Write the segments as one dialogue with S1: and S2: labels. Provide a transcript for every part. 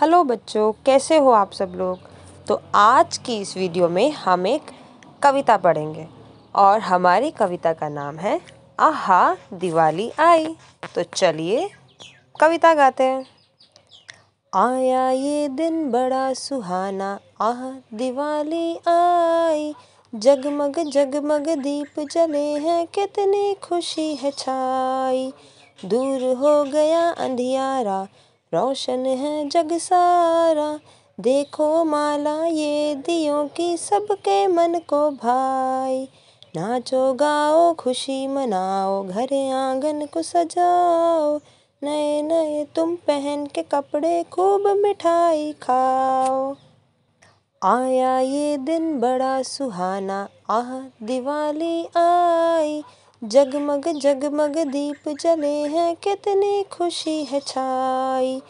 S1: hello बच्चों कैसे हो आप सब लोग तो आज की इस वीडियो में हम एक कविता पढ़ेंगे और हमारी कविता का नाम है आहा दिवाली आई तो चलिए कविता गाते हैं आया ये दिन बड़ा सुहाना आह दिवाली आई जगमग जगमग दीप जले हैं कितनी खुशी है छाई दूर हो गया अंधियारा रोशन है जग सारा देखो माला ये दियो की सबके मन को भाई नाचो गाओ खुशी मनाओ घर आंगन को सजाओ नए नए तुम पहन के कपड़े खूब मिठाई खाओ आया ये दिन बड़ा सुहाना आह दिवाली आई जगमग जगमग दीप जले हैं कितनी खुशी है छाई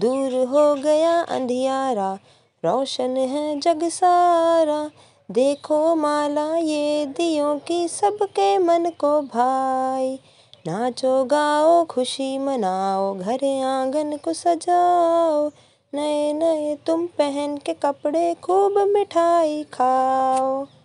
S1: दूर हो गया अंधियारा रोशन है जग सारा देखो माला ये दियों की सबके मन को भाई नाचो गाओ खुशी मनाओ घर आंगन को सजाओ नए नए तुम पहन के कपड़े खूब मिठाई खाओ